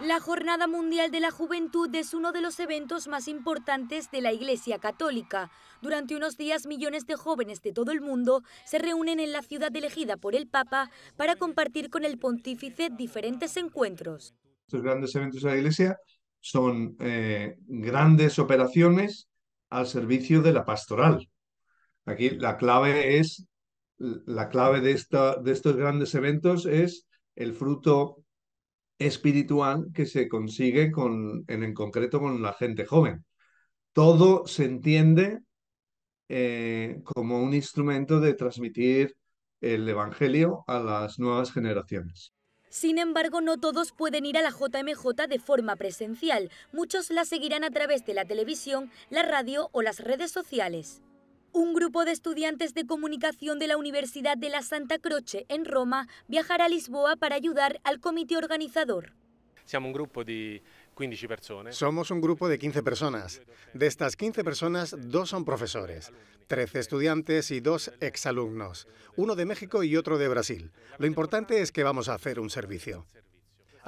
La Jornada Mundial de la Juventud es uno de los eventos más importantes de la Iglesia Católica. Durante unos días millones de jóvenes de todo el mundo se reúnen en la ciudad elegida por el Papa para compartir con el pontífice diferentes encuentros. Estos grandes eventos de la Iglesia son eh, grandes operaciones al servicio de la pastoral. Aquí la clave es la clave de, de estos grandes eventos es el fruto espiritual que se consigue con, en, concreto con la gente joven. Todo se entiende eh, como un instrumento de transmitir el Evangelio a las nuevas generaciones. Sin embargo, no todos pueden ir a la JMJ de forma presencial. Muchos la seguirán a través de la televisión, la radio o las redes sociales. Un grupo de estudiantes de comunicación de la Universidad de la Santa Croce en Roma viajará a Lisboa para ayudar al comité organizador. Somos un grupo de 15 personas. De estas 15 personas, dos son profesores, 13 estudiantes y dos exalumnos, uno de México y otro de Brasil. Lo importante es que vamos a hacer un servicio.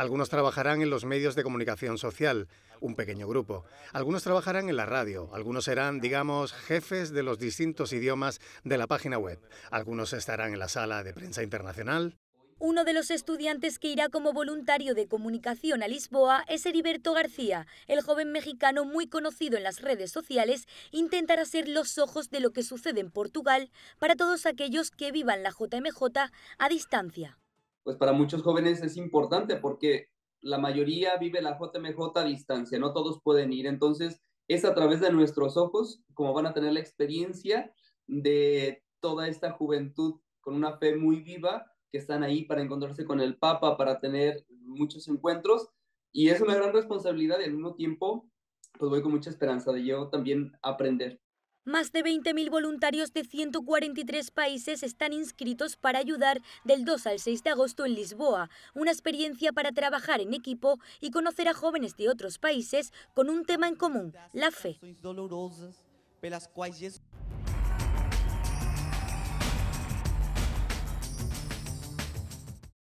Algunos trabajarán en los medios de comunicación social, un pequeño grupo. Algunos trabajarán en la radio, algunos serán, digamos, jefes de los distintos idiomas de la página web. Algunos estarán en la sala de prensa internacional. Uno de los estudiantes que irá como voluntario de comunicación a Lisboa es Heriberto García. El joven mexicano muy conocido en las redes sociales intentará ser los ojos de lo que sucede en Portugal para todos aquellos que vivan la JMJ a distancia pues para muchos jóvenes es importante porque la mayoría vive la JMJ a distancia, no todos pueden ir. Entonces, es a través de nuestros ojos como van a tener la experiencia de toda esta juventud con una fe muy viva que están ahí para encontrarse con el Papa, para tener muchos encuentros. Y es una gran responsabilidad y al mismo tiempo, pues voy con mucha esperanza de yo también aprender. Más de 20.000 voluntarios de 143 países están inscritos para ayudar del 2 al 6 de agosto en Lisboa, una experiencia para trabajar en equipo y conocer a jóvenes de otros países con un tema en común, la fe.